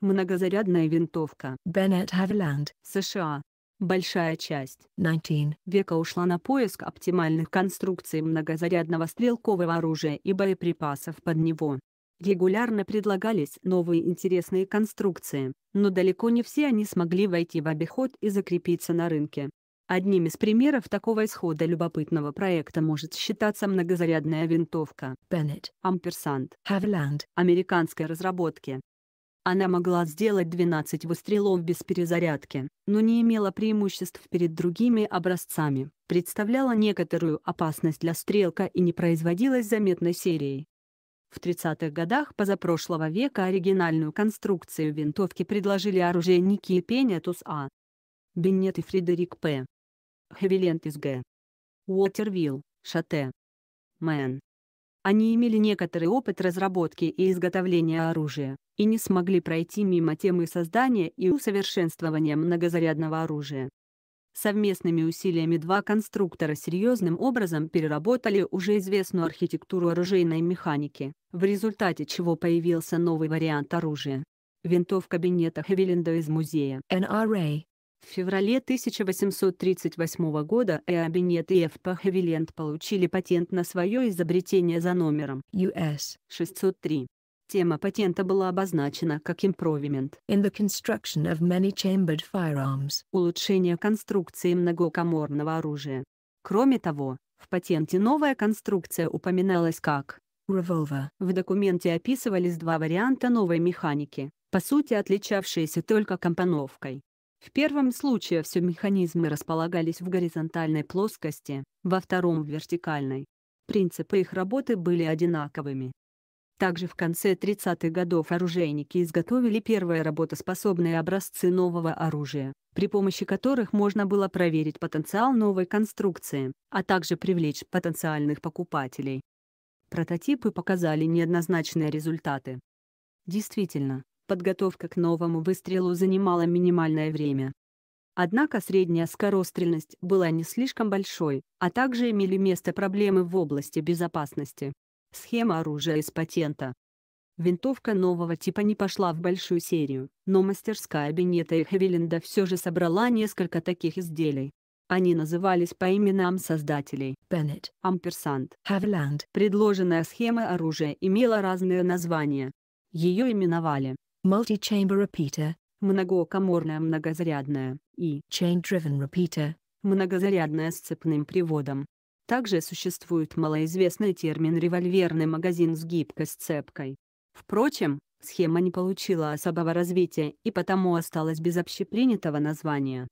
Многозарядная винтовка. Bennett Haviland. США. Большая часть 19 века ушла на поиск оптимальных конструкций многозарядного стрелкового оружия и боеприпасов под него. Регулярно предлагались новые интересные конструкции, но далеко не все они смогли войти в обиход и закрепиться на рынке. Одним из примеров такого исхода любопытного проекта может считаться многозарядная винтовка Bennett Ampersand Haviland американской разработки. Она могла сделать 12 выстрелов без перезарядки, но не имела преимуществ перед другими образцами, представляла некоторую опасность для стрелка и не производилась заметной серией. В 30-х годах позапрошлого века оригинальную конструкцию винтовки предложили оружейники Пенетус А. Беннет и Фредерик П. Хевилент из Г. Уотервилл, Шате. Мэн. Они имели некоторый опыт разработки и изготовления оружия, и не смогли пройти мимо темы создания и усовершенствования многозарядного оружия. Совместными усилиями два конструктора серьезным образом переработали уже известную архитектуру оружейной механики, в результате чего появился новый вариант оружия. Винтовка Беннета Хевиленда из музея NRA. А. В феврале 1838 года Эа Беннет и Ф. Хевиленд получили патент на свое изобретение за номером US 603. Тема патента была обозначена как improvement in the construction of many-chambered firearms – улучшение конструкции многокоморного оружия. Кроме того, в патенте новая конструкция упоминалась как revolver. В документе описывались два варианта новой механики, по сути отличавшиеся только компоновкой. В первом случае все механизмы располагались в горизонтальной плоскости, во втором – в вертикальной. Принципы их работы были одинаковыми. Также в конце 30-х годов оружейники изготовили первые работоспособные образцы нового оружия, при помощи которых можно было проверить потенциал новой конструкции, а также привлечь потенциальных покупателей. Прототипы показали неоднозначные результаты. Действительно, подготовка к новому выстрелу занимала минимальное время. Однако средняя скорострельность была не слишком большой, а также имели место проблемы в области безопасности. Схема оружия из патента. Винтовка нового типа не пошла в большую серию, но мастерская Бенета и Хевиленда все же собрала несколько таких изделий. Они назывались по именам создателей. Беннет, Амперсант, Хавиланд. Предложенная схема оружия имела разные названия. Ее именовали Multi-chamber repeater, многокоморная многозарядная и Chain-driven repeater, многозарядная с цепным приводом. Также существует малоизвестный термин «револьверный магазин с гибкой сцепкой». Впрочем, схема не получила особого развития и потому осталась без общепринятого названия.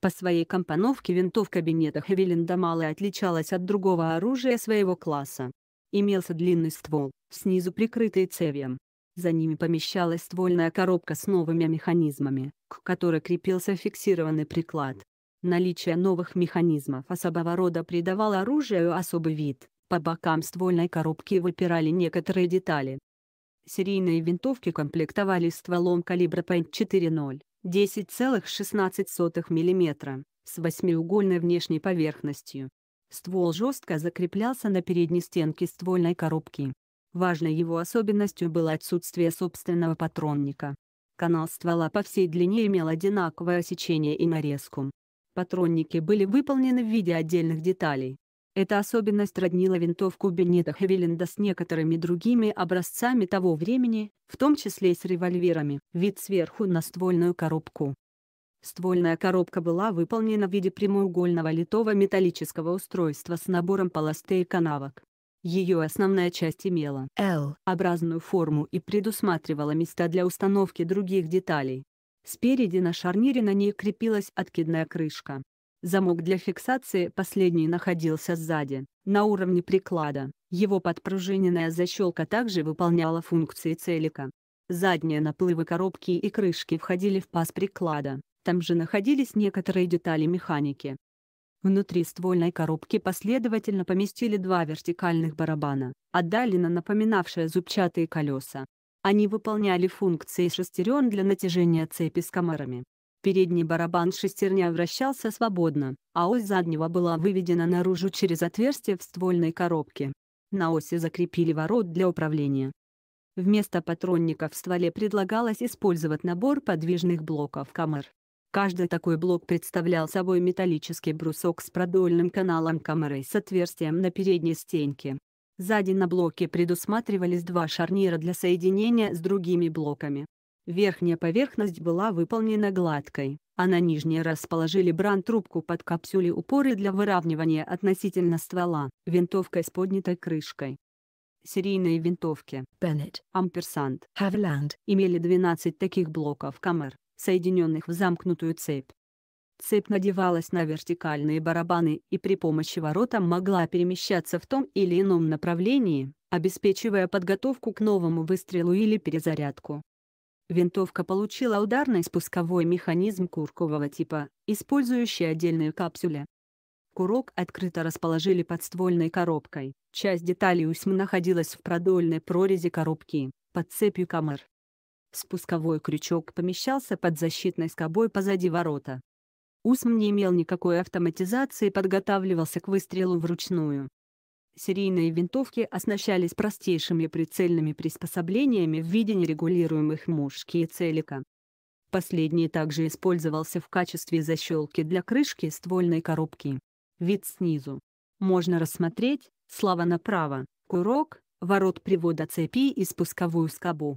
По своей компоновке винтовка кабинета Хевиленда мало отличалась от другого оружия своего класса. Имелся длинный ствол, снизу прикрытый цевьем. За ними помещалась ствольная коробка с новыми механизмами, к которой крепился фиксированный приклад. Наличие новых механизмов особого рода придавало оружию особый вид, по бокам ствольной коробки выпирали некоторые детали. Серийные винтовки комплектовали стволом калибра .40, 10,16 мм, с восьмиугольной внешней поверхностью. Ствол жестко закреплялся на передней стенке ствольной коробки. Важной его особенностью было отсутствие собственного патронника. Канал ствола по всей длине имел одинаковое сечение и нарезку, патронники были выполнены в виде отдельных деталей. Эта особенность роднила винтовку Бенета Хевиленда с некоторыми другими образцами того времени, в том числе и с револьверами. Вид сверху на ствольную коробку. Ствольная коробка была выполнена в виде прямоугольного литого металлического устройства с набором полостей и канавок. Ее основная часть имела L-образную форму и предусматривала места для установки других деталей. Спереди на шарнире на ней крепилась откидная крышка. Замок для фиксации последний находился сзади, на уровне приклада. Его подпружиненная защелка также выполняла функции целика. Задние наплывы коробки и крышки входили в паз приклада, там же находились некоторые детали механики. Внутри ствольной коробки последовательно поместили два вертикальных барабана, отдаленно напоминавшие зубчатые колеса, они выполняли функции шестерен для натяжения цепи с комарами. Передний барабан шестерня вращался свободно, а ось заднего была выведена наружу через отверстие в ствольной коробке. На оси закрепили ворот для управления. Вместо патронника в стволе предлагалось использовать набор подвижных блоков камер. Каждый такой блок представлял собой металлический брусок с продольным каналом камеры с отверстием на передней стенке. Сзади на блоке предусматривались два шарнира для соединения с другими блоками. Верхняя поверхность была выполнена гладкой, а на нижней расположили бран-трубку под капсюлей упоры для выравнивания относительно ствола, винтовкой с поднятой крышкой. Серийные винтовки Bennett, Ampersand, Haviland имели 12 таких блоков камер, соединенных в замкнутую цепь. Цепь надевалась на вертикальные барабаны и при помощи ворота могла перемещаться в том или ином направлении, обеспечивая подготовку к новому выстрелу или перезарядку. Винтовка получила ударный спусковой механизм куркового типа, использующий отдельные капсули. Курок открыто расположили под ствольной коробкой, часть деталей УСМ находилась в продольной прорези коробки, под цепью камер. Спусковой крючок помещался под защитной скобой позади ворота. УСМ не имел никакой автоматизации и подготавливался к выстрелу вручную. Серийные винтовки оснащались простейшими прицельными приспособлениями в виде нерегулируемых мушки и целика. Последний также использовался в качестве защелки для крышки ствольной коробки. Вид снизу. Можно рассмотреть, слава направо, курок, ворот привода цепи и спусковую скобу.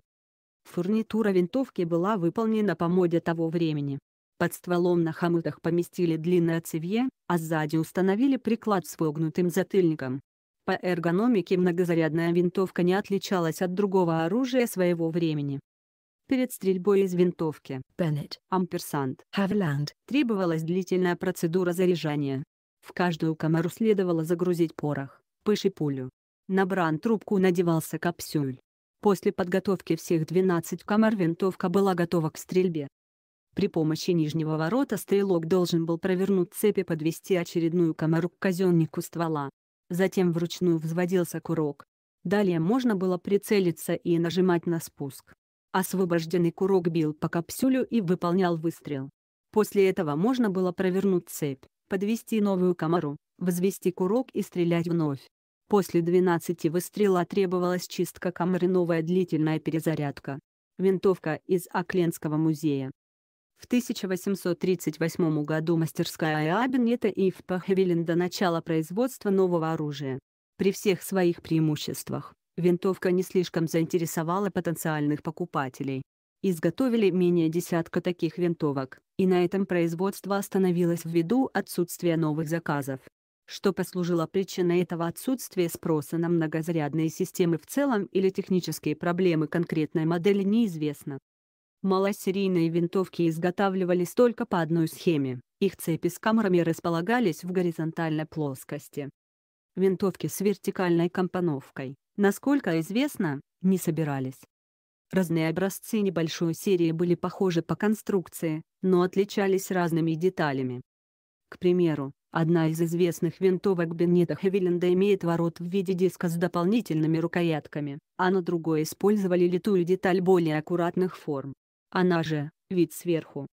Фурнитура винтовки была выполнена по моде того времени. Под стволом на хомутах поместили длинное цевье, а сзади установили приклад с выгнутым затыльником. По эргономике многозарядная винтовка не отличалась от другого оружия своего времени. Перед стрельбой из винтовки Bennett, Ampersand, Haviland требовалась длительная процедура заряжания. В каждую комару следовало загрузить порох, пыш и пулю. На бран трубку надевался капсюль. После подготовки всех 12 комар винтовка была готова к стрельбе. При помощи нижнего ворота стрелок должен был провернуть цепи и подвести очередную комару к казеннику ствола. Затем вручную взводился курок. Далее можно было прицелиться и нажимать на спуск. Освобожденный курок бил по капсюлю и выполнял выстрел. После этого можно было провернуть цепь, подвести новую комару, взвести курок и стрелять вновь. После 12 выстрела требовалась чистка камеры новая длительная перезарядка. Винтовка из Окленского музея. В 1838 году мастерская Абенета и в до начала производства нового оружия. При всех своих преимуществах, винтовка не слишком заинтересовала потенциальных покупателей. Изготовили менее десятка таких винтовок, и на этом производство остановилось ввиду отсутствия новых заказов. Что послужило причиной этого отсутствия спроса на многозарядные системы в целом или технические проблемы конкретной модели неизвестно. Малосерийные винтовки изготавливались только по одной схеме. Их цепи с камерами располагались в горизонтальной плоскости. Винтовки с вертикальной компоновкой, насколько известно, не собирались. Разные образцы небольшой серии были похожи по конструкции, но отличались разными деталями. К примеру, одна из известных винтовок Беннета Хевиленда имеет ворот в виде диска с дополнительными рукоятками, а на другой использовали литую деталь более аккуратных форм она же «Вид сверху».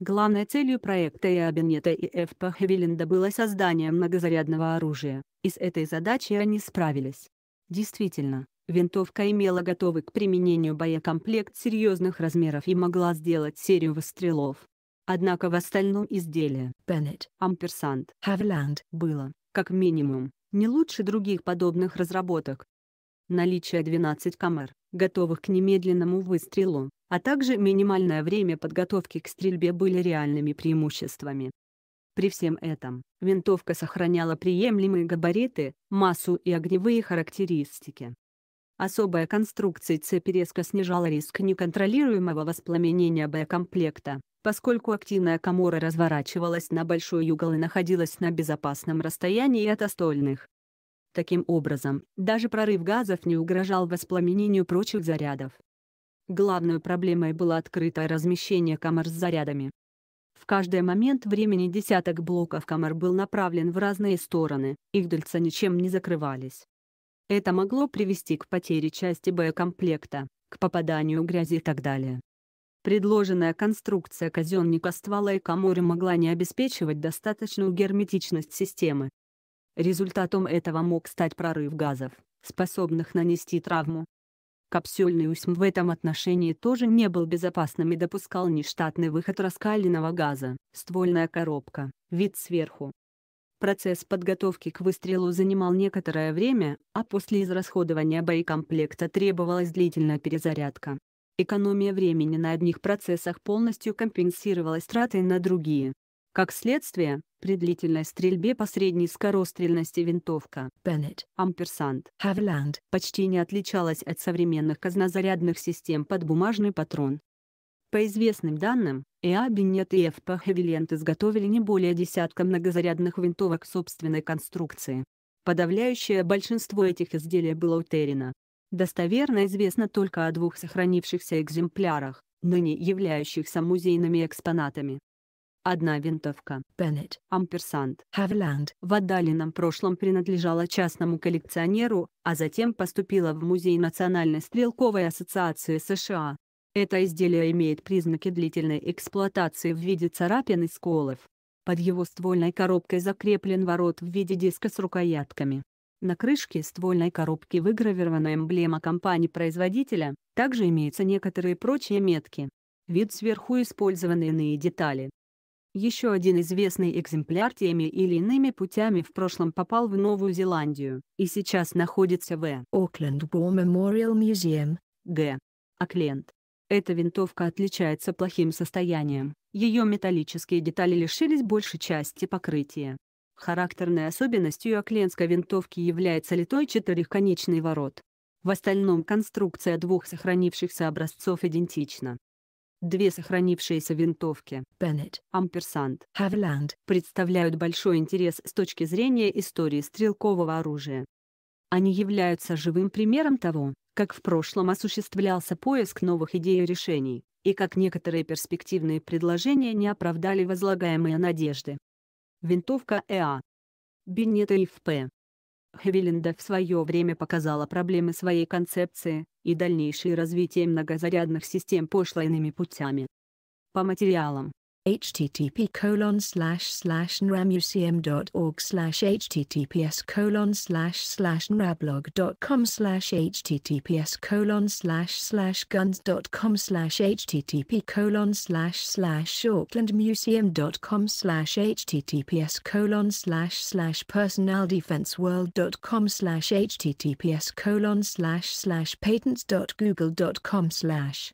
Главной целью проекта Иабинета и Ф. Хевиленда было создание многозарядного оружия, и с этой задачей они справились. Действительно, винтовка имела готовый к применению боекомплект серьезных размеров и могла сделать серию выстрелов. Однако в остальном изделие Беннет, Ampersand Haviland было, как минимум, не лучше других подобных разработок. Наличие 12 камер, готовых к немедленному выстрелу, а также минимальное время подготовки к стрельбе были реальными преимуществами. При всем этом, винтовка сохраняла приемлемые габариты, массу и огневые характеристики. Особая конструкция цепи резко снижала риск неконтролируемого воспламенения боекомплекта, поскольку активная камора разворачивалась на большой угол и находилась на безопасном расстоянии от остальных. Таким образом, даже прорыв газов не угрожал воспламенению прочих зарядов. Главной проблемой было открытое размещение камер с зарядами. В каждый момент времени десяток блоков камер был направлен в разные стороны, их дельца ничем не закрывались. Это могло привести к потере части боекомплекта, к попаданию грязи и так далее. Предложенная конструкция казенника ствола и каморы могла не обеспечивать достаточную герметичность системы. Результатом этого мог стать прорыв газов, способных нанести травму, Капсюльный УСМ в этом отношении тоже не был безопасным и допускал нештатный выход раскаленного газа. Ствольная коробка, вид сверху. Процесс подготовки к выстрелу занимал некоторое время, а после израсходования боекомплекта требовалась длительная перезарядка. Экономия времени на одних процессах полностью компенсировалась тратой на другие. Как следствие, при длительной стрельбе по средней скорострельности винтовка Bennett Ampersand Haviland почти не отличалась от современных казнозарядных систем под бумажный патрон. По известным данным, ЭА Беннет и ФП Хавилент изготовили не более десятка многозарядных винтовок собственной конструкции. Подавляющее большинство этих изделий было утеряно. Достоверно известно только о двух сохранившихся экземплярах, ныне являющихся музейными экспонатами. Одна винтовка Беннет, Ampersand Haviland в отдаленном прошлом принадлежала частному коллекционеру, а затем поступила в Музей Национальной стрелковой ассоциации США. Это изделие имеет признаки длительной эксплуатации в виде царапин и сколов. Под его ствольной коробкой закреплен ворот в виде диска с рукоятками. На крышке ствольной коробки выгравирована эмблема компании-производителя, также имеются некоторые прочие метки. Вид сверху использованы иные детали. Еще один известный экземпляр теми или иными путями в прошлом попал в Новую Зеландию и сейчас находится в Auckland War Memorial Museum, Г. Окленд. Эта винтовка отличается плохим состоянием, ее металлические детали лишились большей части покрытия. Характерной особенностью оклендской винтовки является литой четырехконечный ворот. В остальном конструкция двух сохранившихся образцов идентична. Две сохранившиеся винтовки Bennett, Амперсант, Haviland представляют большой интерес с точки зрения истории стрелкового оружия. Они являются живым примером того, как в прошлом осуществлялся поиск новых идей и решений, и как некоторые перспективные предложения не оправдали возлагаемые надежды. Винтовка ЭА. Беннет и ФП. Хвиленда в свое время показала проблемы своей концепции и дальнейшее развитие многозарядных систем пошло иными путями. По материалам, http colon slash slash nramucm.org slash https colon slash slash nrablog.com slash https colon slash slash guns.com slash http colon slash slash aucklandmuseum.com slash https colon slash slash personaldefenseworld.com slash https colon slash slash patents.google.com slash